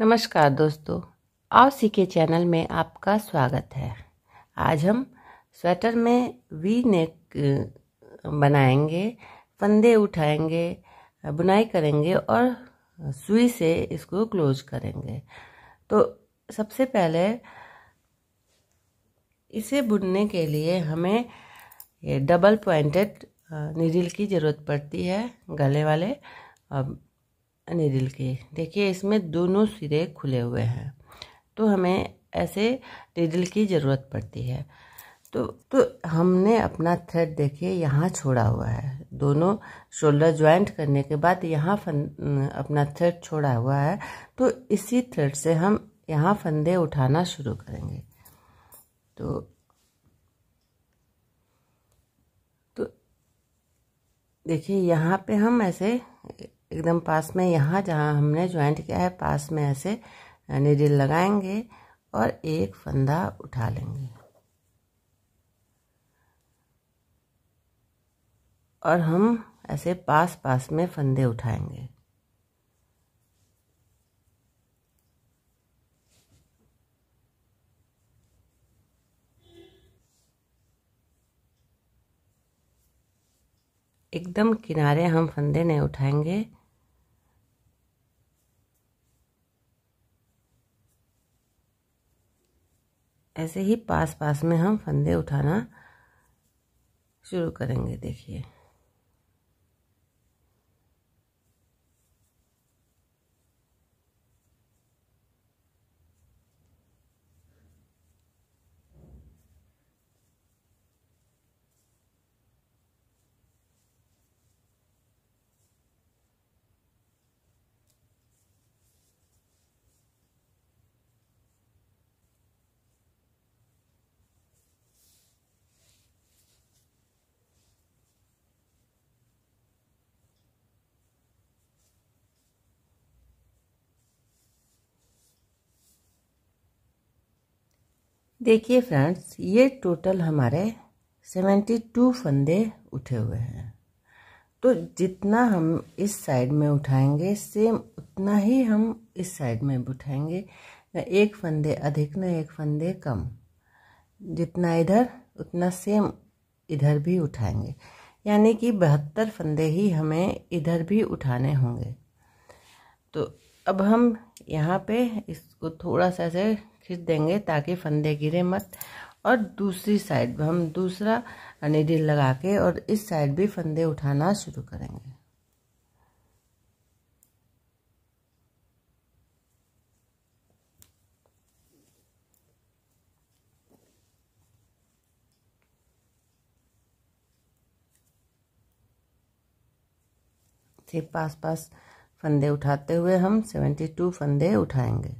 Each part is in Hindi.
नमस्कार दोस्तों आओ के चैनल में आपका स्वागत है आज हम स्वेटर में वी नेक बनाएंगे फंदे उठाएंगे बुनाई करेंगे और सुई से इसको क्लोज करेंगे तो सबसे पहले इसे बुनने के लिए हमें ये डबल पॉइंटेड नीडल की ज़रूरत पड़ती है गले वाले निडिल की देखिए इसमें दोनों सिरे खुले हुए हैं तो हमें ऐसे निडिल की ज़रूरत पड़ती है तो तो हमने अपना थ्रेड देखिए यहाँ छोड़ा हुआ है दोनों शोल्डर ज्वाइंट करने के बाद यहाँ फन अपना थ्रेड छोड़ा हुआ है तो इसी थ्रेड से हम यहाँ फंदे उठाना शुरू करेंगे तो तो देखिए यहाँ पे हम ऐसे एकदम पास में यहाँ जहाँ हमने ज्वाइंट किया है पास में ऐसे निडिल लगाएंगे और एक फंदा उठा लेंगे और हम ऐसे पास पास में फंदे उठाएंगे एकदम किनारे हम फंदे नहीं उठाएंगे ऐसे ही पास पास में हम फंदे उठाना शुरू करेंगे देखिए देखिए फ्रेंड्स ये टोटल हमारे सेवेंटी टू फंदे उठे हुए हैं तो जितना हम इस साइड में उठाएंगे सेम उतना ही हम इस साइड में उठाएंगे न एक फंदे अधिक न एक फंदे कम जितना इधर उतना सेम इधर भी उठाएंगे यानी कि बहत्तर फंदे ही हमें इधर भी उठाने होंगे तो अब हम यहाँ पे इसको थोड़ा सा ऐसे खींच देंगे ताकि फंदे गिरे मत और दूसरी साइड हम दूसरा अनिडिल लगा के और इस साइड भी फंदे उठाना शुरू करेंगे पास पास फंदे उठाते हुए हम सेवेंटी टू फंदे उठाएंगे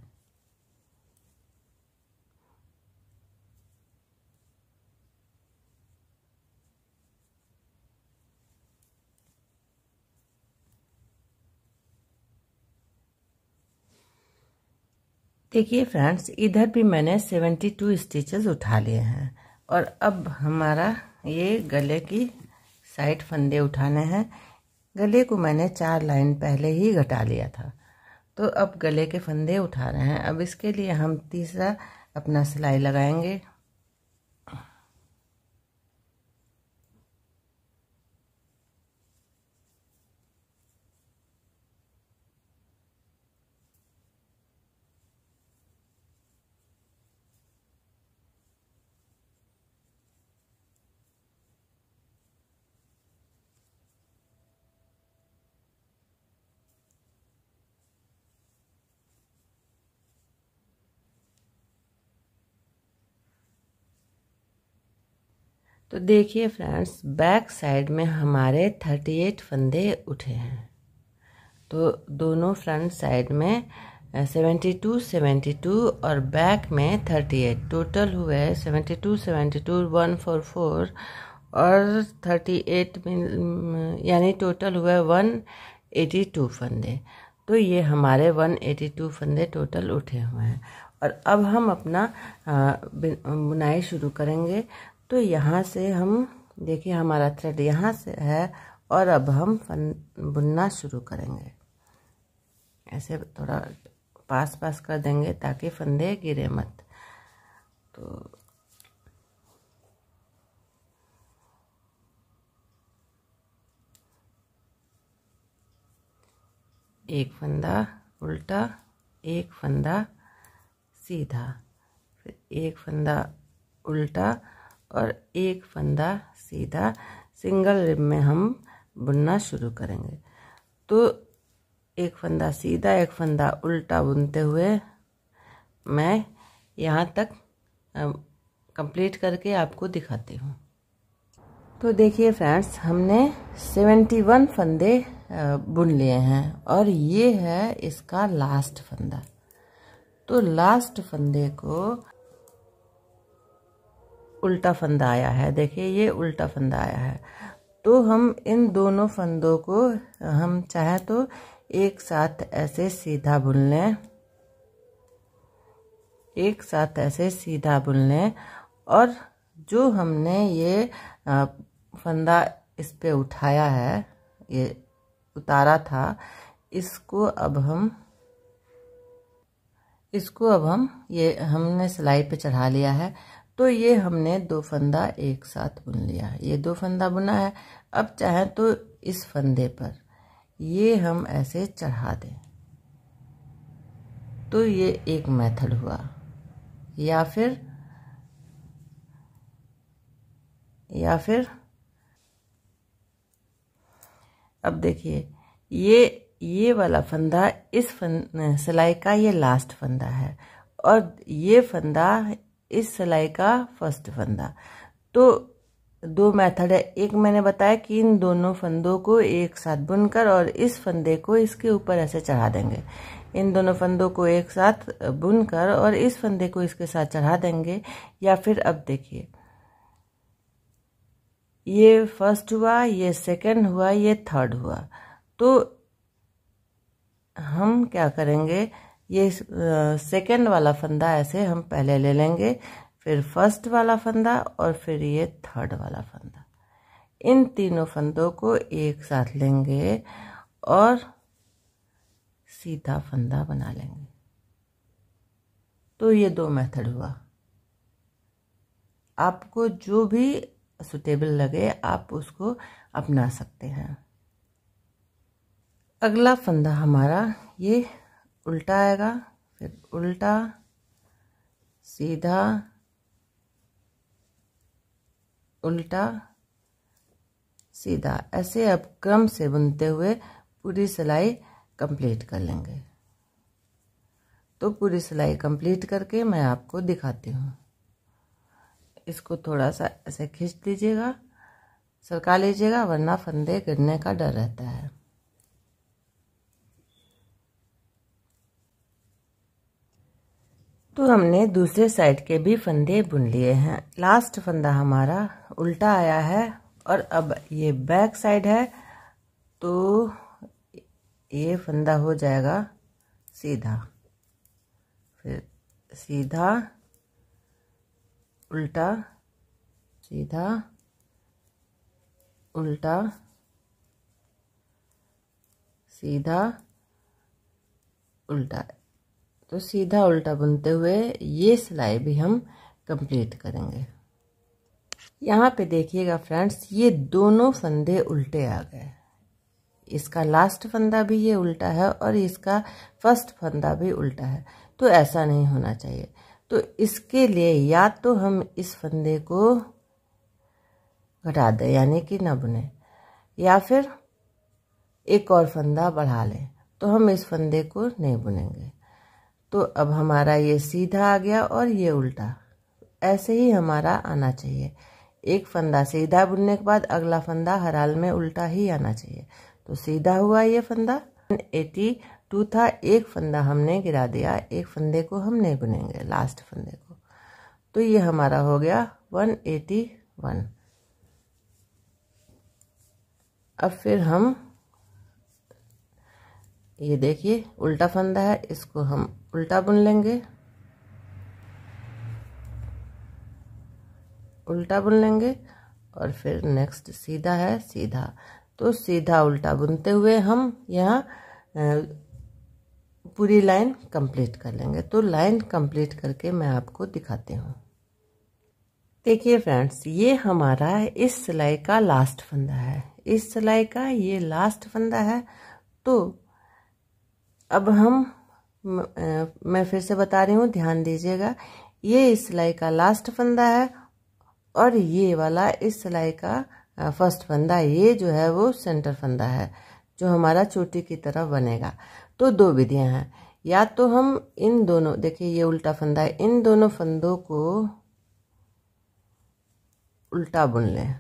देखिए फ्रेंड्स इधर भी मैंने सेवेंटी टू स्टिचेस उठा लिए हैं और अब हमारा ये गले की साइड फंदे उठाने हैं गले को मैंने चार लाइन पहले ही घटा लिया था तो अब गले के फंदे उठा रहे हैं अब इसके लिए हम तीसरा अपना सिलाई लगाएंगे तो देखिए फ्रेंड्स बैक साइड में हमारे थर्टी एट फंदे उठे हैं तो दोनों फ्रंट साइड में सेवेंटी टू सेवेंटी टू और बैक में थर्टी एट टोटल हुए seventy two seventy two one four four और थर्टी एट यानी टोटल हुए वन एटी टू फंदे तो ये हमारे वन एटी टू फंदे टोटल उठे हुए हैं और अब हम अपना बुनाई शुरू करेंगे तो यहाँ से हम देखिए हमारा थ्रेड यहाँ से है और अब हम बुनना शुरू करेंगे ऐसे थोड़ा पास पास कर देंगे ताकि फंदे गिरे मत तो एक फंदा उल्टा एक फंदा सीधा फिर एक फंदा उल्टा और एक फंदा सीधा सिंगल रिब में हम बुनना शुरू करेंगे तो एक फंदा सीधा एक फंदा उल्टा बुनते हुए मैं यहाँ तक कंप्लीट करके आपको दिखाती हूँ तो देखिए फ्रेंड्स हमने 71 फंदे बुन लिए हैं और ये है इसका लास्ट फंदा तो लास्ट फंदे को उल्टा फंदा आया है देखिए ये उल्टा फंदा आया है तो हम इन दोनों फंदों को हम चाहे तो एक साथ ऐसे सीधा बुन लें एक साथ ऐसे सीधा बुन लें और जो हमने ये फंदा इस पे उठाया है ये उतारा था इसको अब हम इसको अब हम ये हमने सिलाई पे चढ़ा लिया है तो ये हमने दो फंदा एक साथ बुन लिया ये दो फंदा बुना है अब चाहे तो इस फंदे पर ये हम ऐसे चढ़ा दें तो ये एक मेथड हुआ या फिर या फिर अब देखिए ये ये वाला फंदा इस फंद सिलाई का ये लास्ट फंदा है और ये फंदा इस सिलाई का फर्स्ट फंदा तो दो मेथड है एक मैंने बताया कि इन दोनों फंदों को एक साथ बुनकर और इस फंदे को इसके ऊपर ऐसे चढ़ा देंगे इन दोनों फंदों को एक साथ बुनकर और इस फंदे को इसके साथ चढ़ा देंगे या फिर अब देखिए ये फर्स्ट हुआ ये सेकंड हुआ ये थर्ड हुआ तो हम क्या करेंगे ये सेकंड वाला फंदा ऐसे हम पहले ले लेंगे फिर फर्स्ट वाला फंदा और फिर ये थर्ड वाला फंदा इन तीनों फंदों को एक साथ लेंगे और सीधा फंदा बना लेंगे तो ये दो मेथड हुआ आपको जो भी सुटेबल लगे आप उसको अपना सकते हैं अगला फंदा हमारा ये उल्टा आएगा फिर उल्टा सीधा उल्टा सीधा ऐसे अब क्रम से बुनते हुए पूरी सिलाई कंप्लीट कर लेंगे तो पूरी सिलाई कंप्लीट करके मैं आपको दिखाती हूँ इसको थोड़ा सा ऐसे खींच दीजिएगा सरका लीजिएगा वरना फंदे गिरने का डर रहता है तो हमने दूसरे साइड के भी फंदे बुन लिए हैं लास्ट फंदा हमारा उल्टा आया है और अब ये बैक साइड है तो ये फंदा हो जाएगा सीधा फिर सीधा उल्टा सीधा उल्टा सीधा उल्टा तो सीधा उल्टा बुनते हुए ये सिलाई भी हम कंप्लीट करेंगे यहाँ पे देखिएगा फ्रेंड्स ये दोनों फंदे उल्टे आ गए इसका लास्ट फंदा भी ये उल्टा है और इसका फर्स्ट फंदा भी उल्टा है तो ऐसा नहीं होना चाहिए तो इसके लिए या तो हम इस फंदे को घटा दें यानी कि न बुने या फिर एक और फंदा बढ़ा लें तो हम इस फंदे को नहीं बुनेंगे तो अब हमारा ये सीधा आ गया और ये उल्टा ऐसे ही हमारा आना चाहिए एक फंदा सीधा बुनने के बाद अगला फंदा हर हाल में उल्टा ही आना चाहिए तो सीधा हुआ ये फंदा एटी टू था एक फंदा हमने गिरा दिया एक फंदे को हम नहीं बुनेंगे लास्ट फंदे को तो ये हमारा हो गया वन एटी वन अब फिर हम ये देखिए उल्टा फंदा है इसको हम उल्टा बुन लेंगे उल्टा बुन लेंगे और फिर नेक्स्ट सीधा है सीधा तो सीधा उल्टा बुनते हुए हम यहाँ पूरी लाइन कंप्लीट कर लेंगे तो लाइन कंप्लीट करके मैं आपको दिखाती हूँ देखिए फ्रेंड्स ये हमारा इस सिलाई का लास्ट फंदा है इस सिलाई का ये लास्ट फंदा है तो अब हम मैं फिर से बता रही हूँ ध्यान दीजिएगा ये इस सिलाई का लास्ट फंदा है और ये वाला इस सिलाई का फर्स्ट फंदा ये जो है वो सेंटर फंदा है जो हमारा चोटी की तरह बनेगा तो दो विधियां हैं या तो हम इन दोनों देखिए ये उल्टा फंदा है इन दोनों फंदों को उल्टा बुन लें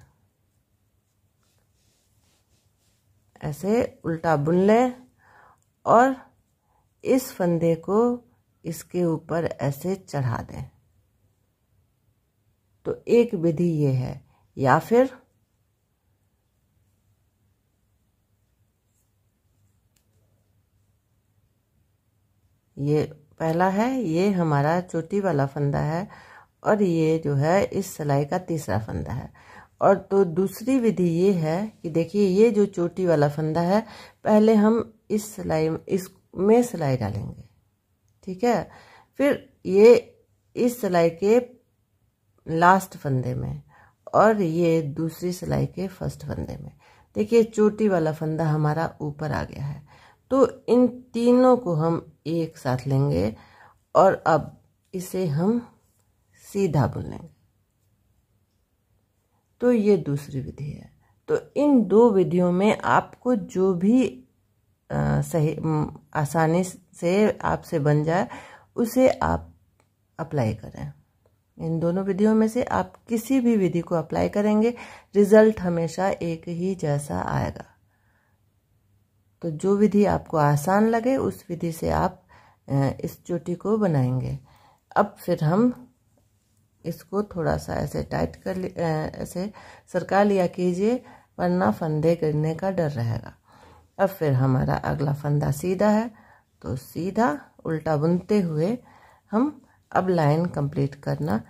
ऐसे उल्टा बुन लें और इस फंदे को इसके ऊपर ऐसे चढ़ा दें तो एक विधि ये है या फिर ये पहला है ये हमारा चोटी वाला फंदा है और ये जो है इस सिलाई का तीसरा फंदा है और तो दूसरी विधि ये है कि देखिए ये जो चोटी वाला फंदा है पहले हम इस सिलाई इस में सिलाई डालेंगे ठीक है फिर ये इस सिलाई के लास्ट फंदे में और ये दूसरी सिलाई के फर्स्ट फंदे में देखिए चोटी वाला फंदा हमारा ऊपर आ गया है तो इन तीनों को हम एक साथ लेंगे और अब इसे हम सीधा बुन लेंगे तो ये दूसरी विधि है तो इन दो विधियों में आपको जो भी सही आसानी से आपसे बन जाए उसे आप अप्लाई करें इन दोनों विधियों में से आप किसी भी विधि को अप्लाई करेंगे रिजल्ट हमेशा एक ही जैसा आएगा तो जो विधि आपको आसान लगे उस विधि से आप इस चोटी को बनाएंगे अब फिर हम इसको थोड़ा सा ऐसे टाइट कर ऐसे सरका लिया कीजिए वरना फंदे गिरने का डर रहेगा अब फिर हमारा अगला फंदा सीधा है तो सीधा उल्टा बुनते हुए हम अब लाइन कंप्लीट करना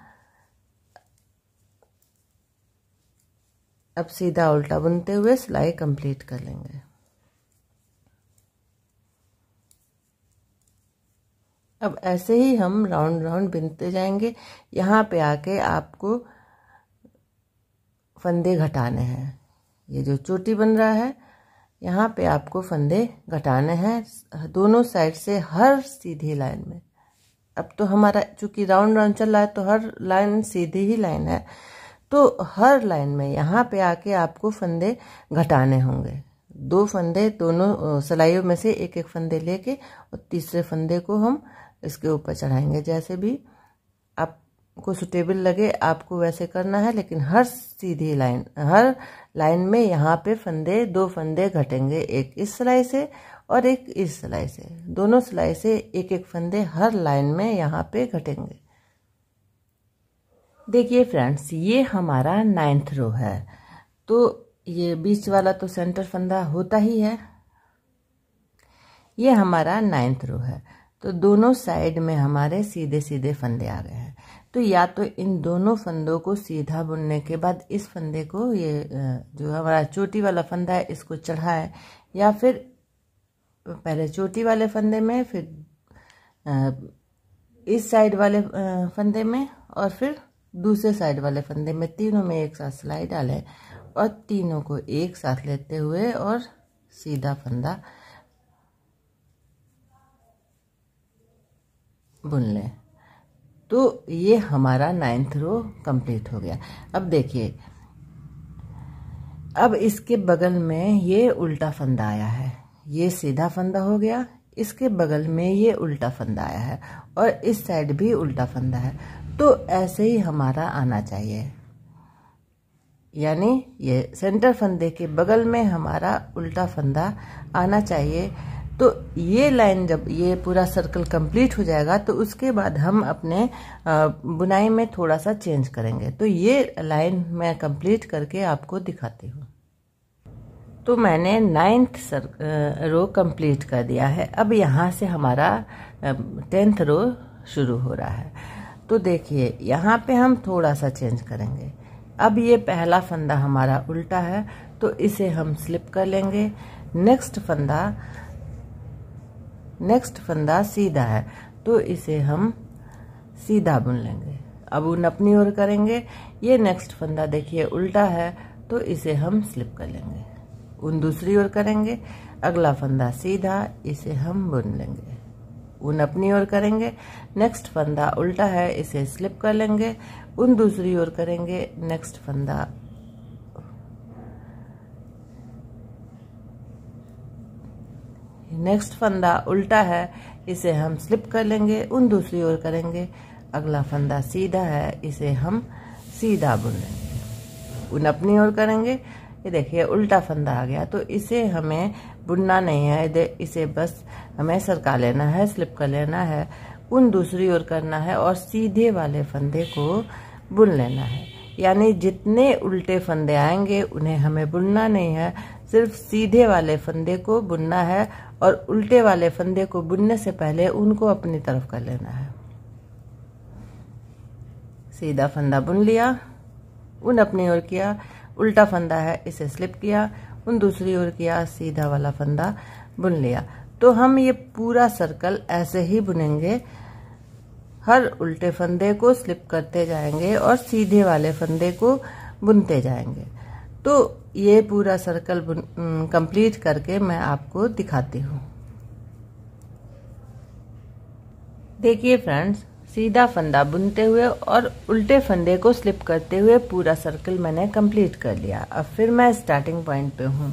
अब सीधा उल्टा बुनते हुए सिलाई कंप्लीट कर लेंगे अब ऐसे ही हम राउंड राउंड बिनते जाएंगे यहाँ पे आके आपको फंदे घटाने हैं ये जो चोटी बन रहा है यहाँ पे आपको फंदे घटाने हैं दोनों साइड से हर सीधी लाइन में अब तो हमारा चूंकि राउंड राउंड चल रहा है तो हर लाइन सीधी ही लाइन है तो हर लाइन में यहाँ पे आके आपको फंदे घटाने होंगे दो फंदे दोनों सिलाइयों में से एक एक फंदे लेके और तीसरे फंदे को हम इसके ऊपर चढ़ाएंगे जैसे भी को सुटेबल लगे आपको वैसे करना है लेकिन हर सीधी लाइन हर लाइन में यहाँ पे फंदे दो फंदे घटेंगे एक इस सिलाई से और एक इस सिलाई से दोनों सिलाई से एक एक फंदे हर लाइन में यहाँ पे घटेंगे देखिए फ्रेंड्स ये हमारा नाइन्थ रो है तो ये बीच वाला तो सेंटर फंदा होता ही है ये हमारा नाइन्थ रो है तो दोनों साइड में हमारे सीधे सीधे फंदे आ गए हैं तो या तो इन दोनों फंदों को सीधा बुनने के बाद इस फंदे को ये जो हमारा चोटी वाला फंदा है इसको चढ़ाए या फिर पहले चोटी वाले फंदे में फिर इस साइड वाले फंदे में और फिर दूसरे साइड वाले फंदे में तीनों में एक साथ सिलाई डालें और तीनों को एक साथ लेते हुए और सीधा फंदा बुन लें तो ये हमारा नाइन्थ रो कंप्लीट हो गया अब देखिए अब इसके बगल में ये उल्टा फंदा आया है ये सीधा फंदा हो गया इसके बगल में ये उल्टा फंदा आया है और इस साइड भी उल्टा फंदा है तो ऐसे ही हमारा आना चाहिए यानी ये सेंटर फंदे के बगल में हमारा उल्टा फंदा आना चाहिए तो ये लाइन जब ये पूरा सर्कल कंप्लीट हो जाएगा तो उसके बाद हम अपने बुनाई में थोड़ा सा चेंज करेंगे तो ये लाइन मैं कंप्लीट करके आपको दिखाती हूँ तो मैंने नाइन्थ सर रो कंप्लीट कर दिया है अब यहाँ से हमारा टेंथ रो शुरू हो रहा है तो देखिए यहाँ पे हम थोड़ा सा चेंज करेंगे अब ये पहला फंदा हमारा उल्टा है तो इसे हम स्लिप कर लेंगे नेक्स्ट फंदा नेक्स्ट फंदा सीधा है तो इसे हम सीधा बुन लेंगे अब उन अपनी ओर करेंगे ये नेक्स्ट फंदा देखिए उल्टा है तो इसे हम स्लिप कर लेंगे उन दूसरी ओर करेंगे अगला फंदा सीधा इसे हम बुन लेंगे उन अपनी ओर करेंगे नेक्स्ट फंदा उल्टा है इसे स्लिप कर लेंगे उन दूसरी ओर करेंगे नेक्स्ट फंदा नेक्स्ट फंदा उल्टा है इसे हम स्लिप कर लेंगे उन दूसरी ओर करेंगे अगला फंदा सीधा है इसे हम सीधा बुन लेंगे उन अपनी ओर करेंगे ये देखिए उल्टा फंदा आ गया तो इसे हमें बुनना नहीं है इसे बस हमें सरका लेना है स्लिप कर लेना है उन दूसरी ओर करना है और सीधे वाले फंदे को बुन लेना है यानी जितने उल्टे फंदे आएंगे उन्हें हमें बुनना नहीं है सिर्फ सीधे वाले फंदे को बुनना है और उल्टे वाले फंदे को बुनने से पहले उनको अपनी तरफ कर लेना है सीधा फंदा बुन लिया उन अपनी ओर किया उल्टा फंदा है इसे स्लिप किया उन दूसरी ओर किया सीधा वाला फंदा बुन लिया तो हम ये पूरा सर्कल ऐसे ही बुनेंगे हर उल्टे फंदे को स्लिप करते जाएंगे और सीधे वाले फंदे को बुनते जाएंगे तो ये पूरा सर्कल कंप्लीट करके मैं आपको दिखाती हूँ देखिए फ्रेंड्स सीधा फंदा बुनते हुए और उल्टे फंदे को स्लिप करते हुए पूरा सर्कल मैंने कंप्लीट कर लिया अब फिर मैं स्टार्टिंग पॉइंट पे हूँ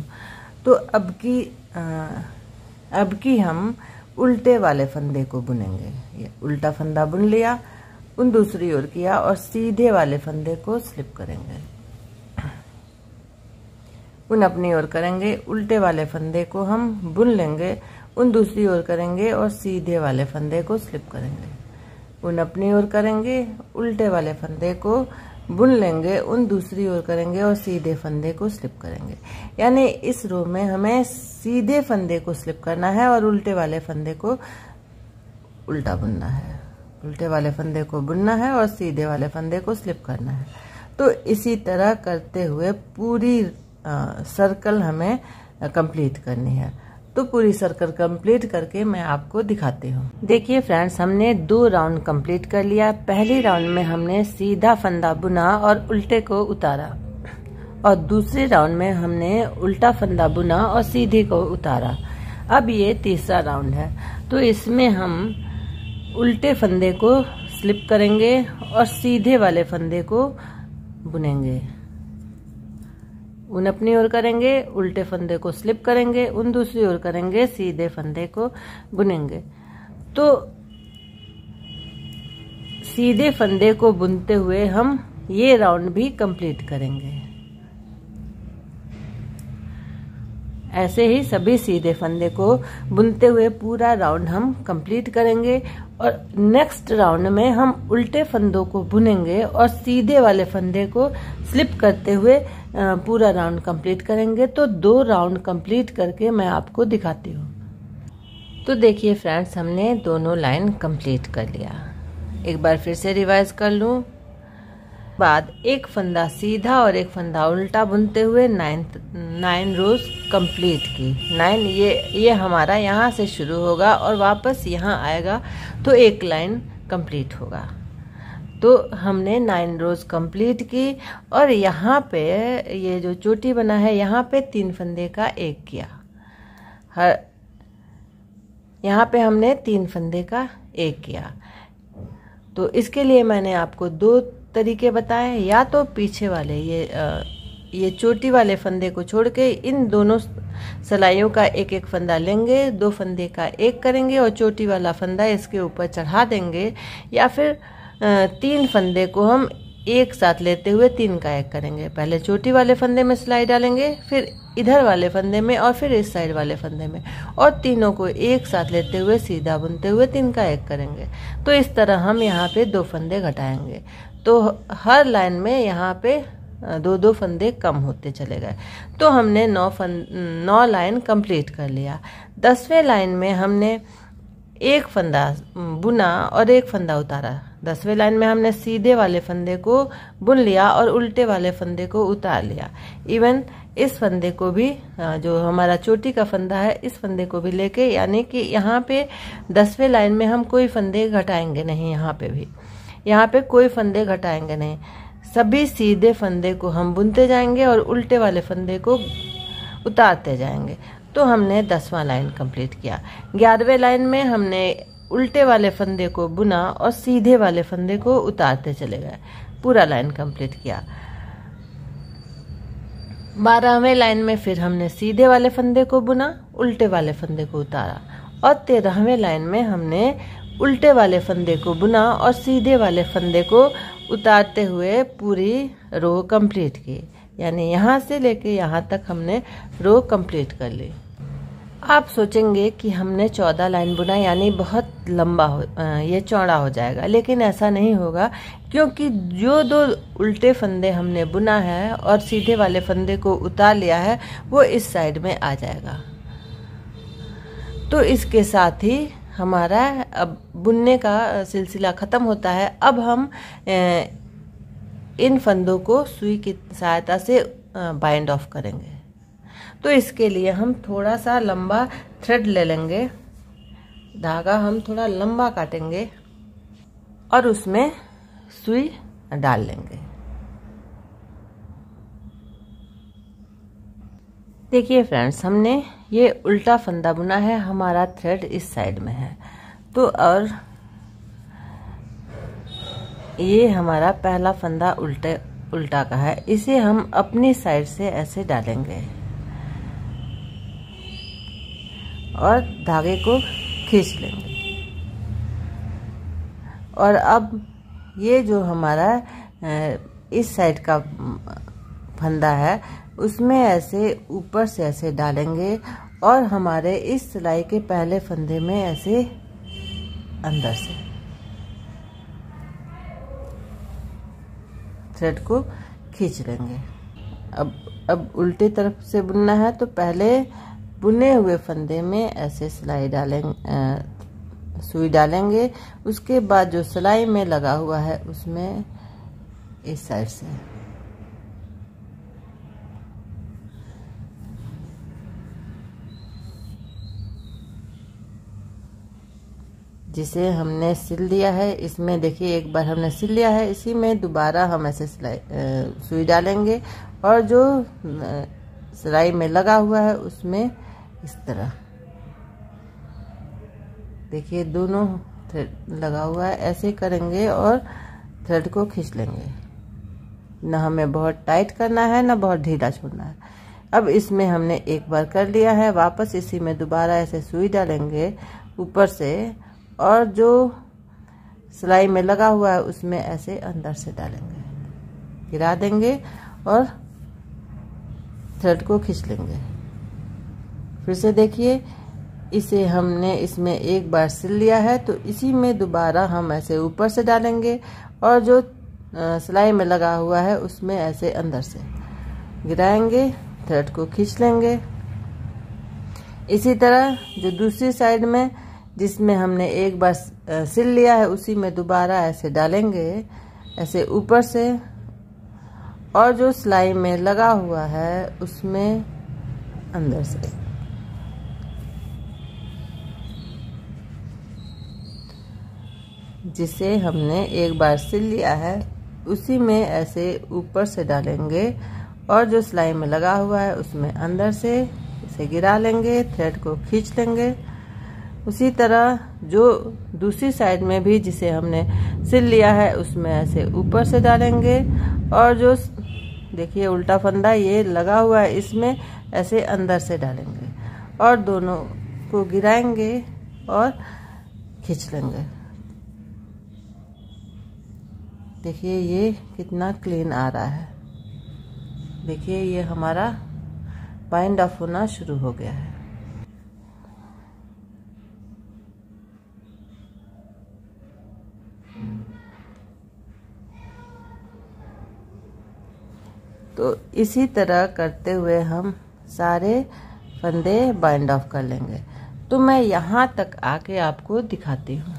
तो अब की आ, अब की हम उल्टे वाले फंदे को बुनेंगे ये उल्टा फंदा बुन लिया उन दूसरी ओर किया और सीधे वाले फंदे को स्लिप करेंगे उन अपनी ओर करेंगे उल्टे वाले फंदे को हम बुन लेंगे उन दूसरी ओर करेंगे और सीधे वाले फंदे को स्लिप करेंगे उन अपनी ओर करेंगे उल्टे वाले फंदे को बुन लेंगे उन दूसरी ओर करेंगे और सीधे फंदे को स्लिप करेंगे यानी इस रो में हमें सीधे फंदे को स्लिप करना है और उल्टे वाले फंदे को उल्टा बुनना है उल्टे वाले फंदे को बुनना है और सीधे वाले फंदे को स्लिप करना है तो इसी तरह करते हुए पूरी आ, सर्कल हमें कंप्लीट करनी है तो पूरी सर्कल कंप्लीट करके मैं आपको दिखाती हूँ देखिए फ्रेंड्स हमने दो राउंड कंप्लीट कर लिया पहले राउंड में हमने सीधा फंदा बुना और उल्टे को उतारा और दूसरे राउंड में हमने उल्टा फंदा बुना और सीधे को उतारा अब ये तीसरा राउंड है तो इसमें हम उल्टे फंदे को स्लिप करेंगे और सीधे वाले फंदे को बुनेंगे उन अपनी ओर करेंगे उल्टे फंदे को स्लिप करेंगे उन दूसरी ओर करेंगे सीधे फंदे को बुनेंगे तो सीधे फंदे को बुनते हुए हम ये राउंड भी कंप्लीट करेंगे ऐसे ही सभी सीधे फंदे को बुनते हुए पूरा राउंड हम कंप्लीट करेंगे और नेक्स्ट राउंड में हम उल्टे फंदों को बुनेंगे और सीधे वाले फंदे को स्लिप करते हुए पूरा राउंड कंप्लीट करेंगे तो दो राउंड कंप्लीट करके मैं आपको दिखाती हूँ तो देखिए फ्रेंड्स हमने दोनों लाइन कंप्लीट कर लिया एक बार फिर से रिवाइज कर लूँ बाद एक फंदा सीधा और एक फंदा उल्टा बुनते हुए नाइन नाइन रोज कंप्लीट की नाइन ये ये हमारा यहाँ से शुरू होगा और वापस यहाँ आएगा तो एक लाइन कंप्लीट होगा तो हमने नाइन रोज कंप्लीट की और यहाँ पे ये जो चोटी बना है यहाँ पे तीन फंदे का एक किया हर यहाँ पे हमने तीन फंदे का एक किया तो इसके लिए मैंने आपको दो तरीके बताएं या तो पीछे वाले ये आ, ये चोटी वाले फंदे को छोड़ के इन दोनों सलाइयों का एक एक फंदा लेंगे दो फंदे का एक करेंगे और चोटी वाला फंदा इसके ऊपर चढ़ा देंगे या फिर तीन फंदे को हम एक साथ लेते हुए तीन का एक करेंगे पहले चोटी वाले फंदे में सिलाई डालेंगे फिर इधर वाले फंदे में और फिर इस साइड वाले फंदे में और तीनों को एक साथ लेते हुए सीधा बुनते हुए तीन का एक करेंगे तो इस तरह हम यहाँ पे दो फंदे घटाएंगे तो हर लाइन में यहाँ पे दो दो फंदे कम होते चले गए तो हमने नौ फंद नौ लाइन कंप्लीट कर लिया दसवें लाइन में हमने एक फंदा बुना और एक फंदा उतारा दसवें लाइन में हमने सीधे वाले फंदे को बुन लिया और उल्टे वाले फंदे को उतार लिया इवन इस फंदे को भी जो हमारा चोटी का फंदा है इस फंदे को भी लेके यानी कि यहाँ पे दसवें लाइन में हम कोई फंदे घटाएंगे नहीं यहाँ पे भी यहाँ पे कोई फंदे घटाएंगे नहीं सभी सीधे फंदे को हम बुनते जाएंगे और उल्टे वाले फंदे को उतारते जाएंगे तो हमने दसवां लाइन कंप्लीट किया ग्यारहवें लाइन में हमने उल्टे वाले फंदे को बुना और सीधे वाले फंदे को उतारते चले गए पूरा लाइन कंप्लीट किया बारहवें लाइन में फिर हमने सीधे वाले फंदे को बुना उल्टे वाले फंदे को उतारा और तेरहवें लाइन में हमने उल्टे वाले फंदे को बुना और सीधे वाले फंदे को उतारते हुए पूरी रो कंप्लीट की यानी यहाँ से लेके यहाँ तक हमने रो कंप्लीट कर ली आप सोचेंगे कि हमने चौदह लाइन बुना यानी बहुत लंबा हो ये चौड़ा हो जाएगा लेकिन ऐसा नहीं होगा क्योंकि जो दो उल्टे फंदे हमने बुना है और सीधे वाले फंदे को उतार लिया है वो इस साइड में आ जाएगा तो इसके साथ ही हमारा अब बुनने का सिलसिला ख़त्म होता है अब हम इन फंदों को सुई की सहायता से बाइंड ऑफ करेंगे तो इसके लिए हम थोड़ा सा लंबा थ्रेड ले लेंगे धागा हम थोड़ा लंबा काटेंगे और उसमें सुई डाल लेंगे देखिए फ्रेंड्स हमने ये उल्टा फंदा बुना है हमारा थ्रेड इस साइड में है तो और ये हमारा पहला फंदा उल्टे उल्टा का है इसे हम अपनी साइड से ऐसे डालेंगे और धागे को खींच लेंगे और अब ये जो हमारा इस साइड का फंदा है उसमें ऐसे ऊपर से ऐसे डालेंगे और हमारे इस सिलाई के पहले फंदे में ऐसे अंदर से थ्रेड को खींच लेंगे अब अब उल्टी तरफ से बुनना है तो पहले बुने हुए फंदे में ऐसे सिलाई डालेंगे सुई डालेंगे उसके बाद जो सिलाई में लगा हुआ है उसमें इस साइड से जिसे हमने सिल दिया है इसमें देखिए एक बार हमने सिल लिया है इसी में दोबारा हम ऐसे सिलाई सुई डालेंगे और जो सिलाई में लगा हुआ है उसमें इस तरह देखिए दोनों थ्रेड लगा हुआ है ऐसे करेंगे और थ्रेड को खींच लेंगे ना हमें बहुत टाइट करना है ना बहुत ढीला छोड़ना है अब इसमें हमने एक बार कर लिया है वापस इसी में दोबारा ऐसे सुई डालेंगे ऊपर से और जो सिलाई में लगा हुआ है उसमें ऐसे अंदर से डालेंगे गिरा देंगे और थ्रेड को खींच लेंगे फिर से देखिए इसे हमने इसमें एक बार सिल लिया है तो इसी में दोबारा हम ऐसे ऊपर से डालेंगे और जो सिलाई में लगा हुआ है उसमें ऐसे अंदर से गिराएंगे थ्रेड को खींच लेंगे इसी तरह जो दूसरी साइड में जिसमें हमने एक बार सिल लिया है उसी में दोबारा ऐसे डालेंगे ऐसे ऊपर से और जो सिलाई में लगा हुआ है उसमें अंदर से जिसे हमने एक बार सिल लिया है उसी में ऐसे ऊपर से डालेंगे और जो सिलाई में लगा हुआ है उसमें अंदर से इसे गिरा लेंगे थ्रेड को खींच लेंगे उसी तरह जो दूसरी साइड में भी जिसे हमने सिल लिया है उसमें ऐसे ऊपर से डालेंगे और जो देखिए उल्टा फंदा ये लगा हुआ है इसमें ऐसे अंदर से डालेंगे और दोनों को गिराएंगे और खींच लेंगे देखिए ये कितना क्लीन आ रहा है देखिए ये हमारा बाइंड ऑफ होना शुरू हो गया है इसी तरह करते हुए हम सारे फंदे बाइंड ऑफ कर लेंगे तो मैं यहाँ तक आके आपको दिखाती हूँ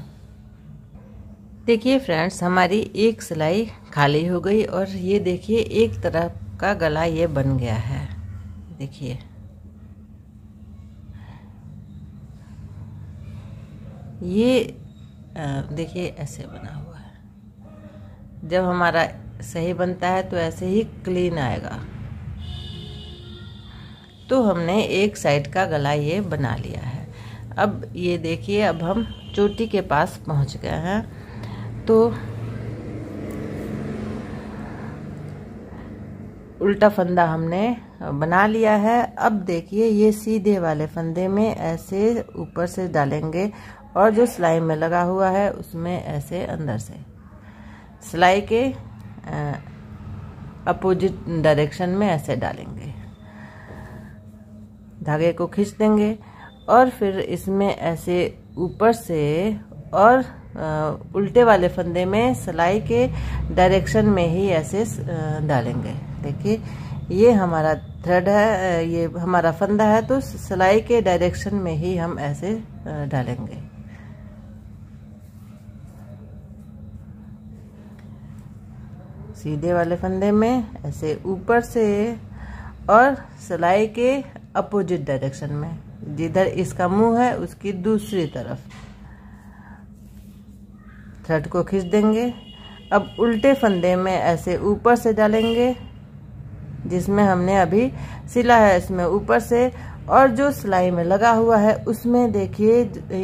देखिए फ्रेंड्स हमारी एक सिलाई खाली हो गई और ये देखिए एक तरफ का गला ये बन गया है देखिए ये देखिए ऐसे बना हुआ है जब हमारा सही बनता है तो ऐसे ही क्लीन आएगा तो हमने एक साइड का गला ये बना लिया है अब ये देखिए अब हम चोटी के पास पहुंच गए हैं तो उल्टा फंदा हमने बना लिया है अब देखिए ये सीधे वाले फंदे में ऐसे ऊपर से डालेंगे और जो सिलाई में लगा हुआ है उसमें ऐसे अंदर से सिलाई के अपोजिट डायरेक्शन में ऐसे डालेंगे धागे को खींच देंगे और फिर इसमें ऐसे ऊपर से और उल्टे वाले फंदे में सिलाई के डायरेक्शन में ही ऐसे डालेंगे देखिए ये हमारा थ्रेड है ये हमारा फंदा है तो सिलाई के डायरेक्शन में ही हम ऐसे डालेंगे सीधे वाले फंदे में ऐसे ऊपर से और सिलाई के अपोजिट डायरेक्शन में जिधर इसका मुंह है उसकी दूसरी तरफ थ्रेड को खींच देंगे अब उल्टे फंदे में ऐसे ऊपर से डालेंगे जिसमें हमने अभी सिला है इसमें ऊपर से और जो सिलाई में लगा हुआ है उसमें देखिए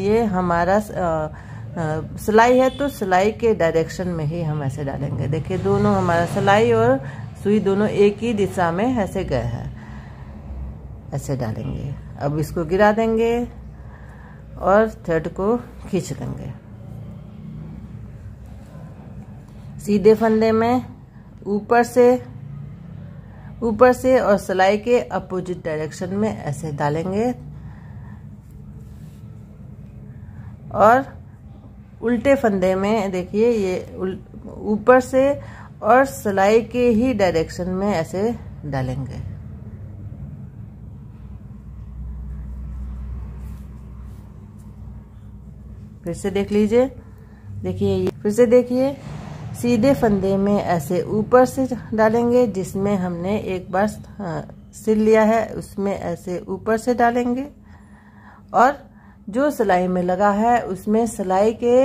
ये हमारा आ, हाँ, सिलाई है तो सिलाई के डायरेक्शन में ही हम ऐसे डालेंगे देखिए दोनों हमारा सिलाई और सुई दोनों एक ही दिशा में ऐसे गए हैं ऐसे डालेंगे अब इसको गिरा देंगे और थ्रेड को खींच देंगे सीधे फंदे में ऊपर से ऊपर से और सिलाई के अपोजिट डायरेक्शन में ऐसे डालेंगे और उल्टे फंदे में देखिए ये ऊपर से और सिलाई के ही डायरेक्शन में ऐसे डालेंगे फिर से देख लीजिए देखिए फिर से देखिए सीधे फंदे में ऐसे ऊपर से डालेंगे जिसमें हमने एक बार सिल लिया है उसमें ऐसे ऊपर से डालेंगे और जो सिलाई में लगा है उसमें सिलाई के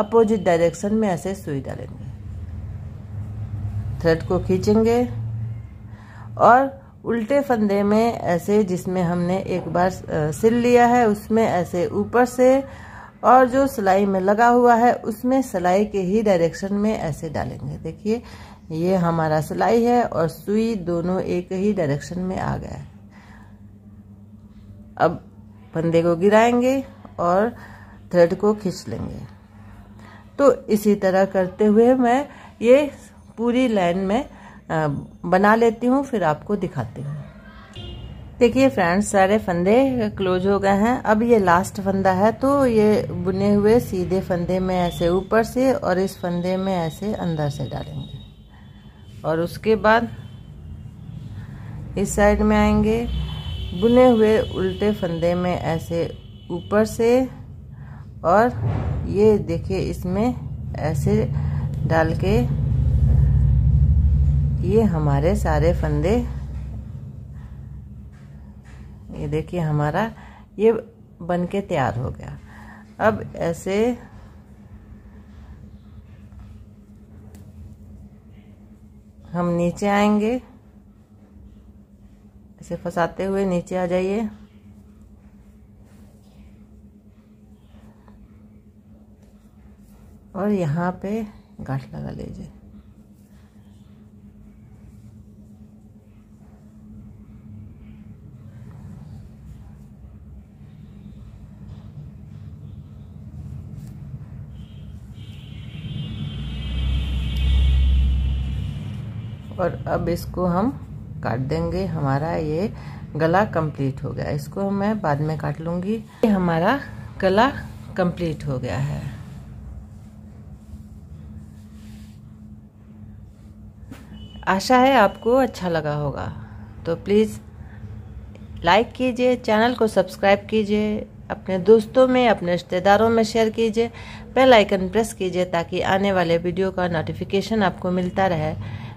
अपोजिट डायरेक्शन में ऐसे सुई डालेंगे थ्रेड को खींचेंगे और उल्टे फंदे में ऐसे जिसमें हमने एक बार सिल लिया है उसमें ऐसे ऊपर से और जो सिलाई में लगा हुआ है उसमें सिलाई के ही डायरेक्शन में ऐसे डालेंगे देखिए ये हमारा सिलाई है और सुई दोनों एक ही डायरेक्शन में आ गया है अब फंदे को गिराएंगे और थ्रेड को खींच लेंगे तो इसी तरह करते हुए मैं ये पूरी लाइन में बना लेती हूँ फिर आपको दिखाती हूँ देखिए फ्रेंड्स सारे फंदे क्लोज हो गए हैं अब ये लास्ट फंदा है तो ये बुने हुए सीधे फंदे में ऐसे ऊपर से और इस फंदे में ऐसे अंदर से डालेंगे और उसके बाद इस साइड में आएंगे बुने हुए उल्टे फंदे में ऐसे ऊपर से और ये देखिए इसमें ऐसे डाल के ये हमारे सारे फंदे ये देखिए हमारा ये बन के तैयार हो गया अब ऐसे हम नीचे आएंगे इसे फंसाते हुए नीचे आ जाइए और यहाँ पे गांठ लगा लीजिए और अब इसको हम काट देंगे हमारा ये गला कंप्लीट हो गया इसको मैं बाद में काट लूंगी ये हमारा गला कंप्लीट हो गया है आशा है आपको अच्छा लगा होगा तो प्लीज़ लाइक कीजिए चैनल को सब्सक्राइब कीजिए अपने दोस्तों में अपने रिश्तेदारों में शेयर कीजिए बेल आइकन प्रेस कीजिए ताकि आने वाले वीडियो का नोटिफिकेशन आपको मिलता रहे